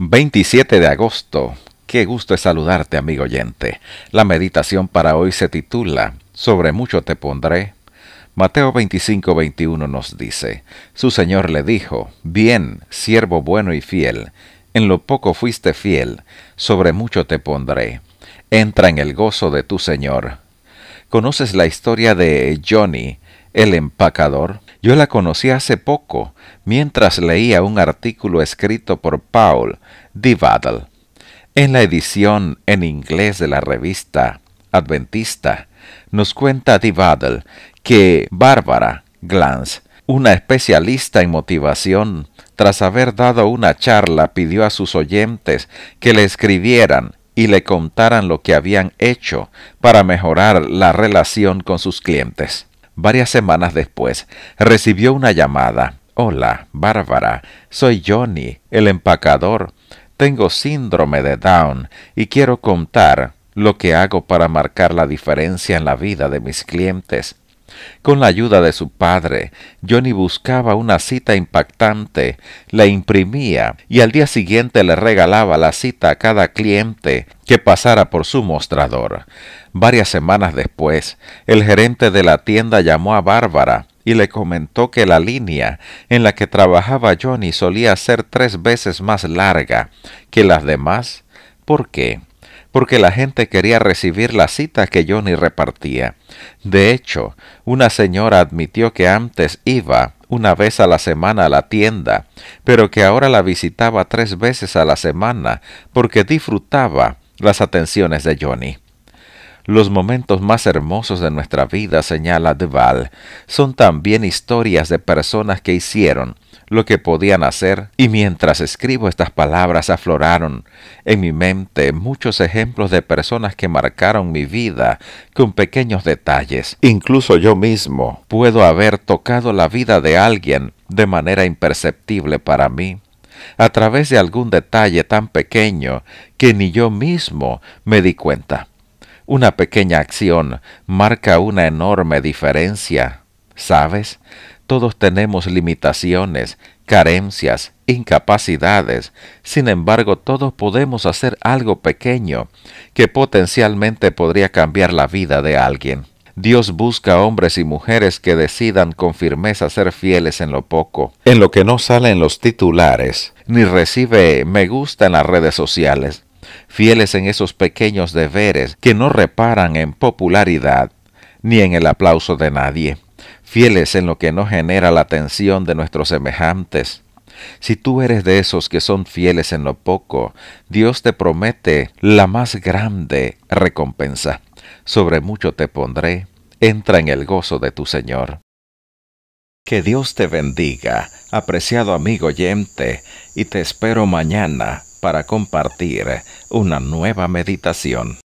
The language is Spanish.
27 de agosto. Qué gusto es saludarte, amigo oyente. La meditación para hoy se titula Sobre mucho te pondré. Mateo 25, 21 nos dice, Su Señor le dijo, Bien, siervo bueno y fiel, en lo poco fuiste fiel, sobre mucho te pondré. Entra en el gozo de tu Señor. Conoces la historia de Johnny, el empacador. Yo la conocí hace poco, mientras leía un artículo escrito por Paul Vadel. en la edición en inglés de la revista Adventista. Nos cuenta Vadel que Bárbara Glantz, una especialista en motivación, tras haber dado una charla, pidió a sus oyentes que le escribieran y le contaran lo que habían hecho para mejorar la relación con sus clientes. Varias semanas después, recibió una llamada. Hola, Bárbara, soy Johnny, el empacador. Tengo síndrome de Down y quiero contar lo que hago para marcar la diferencia en la vida de mis clientes. Con la ayuda de su padre, Johnny buscaba una cita impactante, la imprimía y al día siguiente le regalaba la cita a cada cliente que pasara por su mostrador. Varias semanas después, el gerente de la tienda llamó a Bárbara y le comentó que la línea en la que trabajaba Johnny solía ser tres veces más larga que las demás. ¿Por qué? porque la gente quería recibir la cita que Johnny repartía. De hecho, una señora admitió que antes iba una vez a la semana a la tienda, pero que ahora la visitaba tres veces a la semana porque disfrutaba las atenciones de Johnny. Los momentos más hermosos de nuestra vida, señala Deval, son también historias de personas que hicieron lo que podían hacer y mientras escribo estas palabras afloraron en mi mente muchos ejemplos de personas que marcaron mi vida con pequeños detalles. Incluso yo mismo puedo haber tocado la vida de alguien de manera imperceptible para mí a través de algún detalle tan pequeño que ni yo mismo me di cuenta. Una pequeña acción marca una enorme diferencia. ¿Sabes? Todos tenemos limitaciones, carencias, incapacidades. Sin embargo, todos podemos hacer algo pequeño que potencialmente podría cambiar la vida de alguien. Dios busca hombres y mujeres que decidan con firmeza ser fieles en lo poco, en lo que no salen los titulares, ni recibe me gusta en las redes sociales fieles en esos pequeños deberes que no reparan en popularidad ni en el aplauso de nadie, fieles en lo que no genera la atención de nuestros semejantes. Si tú eres de esos que son fieles en lo poco, Dios te promete la más grande recompensa. Sobre mucho te pondré, entra en el gozo de tu Señor. Que Dios te bendiga, apreciado amigo oyente, y te espero mañana para compartir una nueva meditación.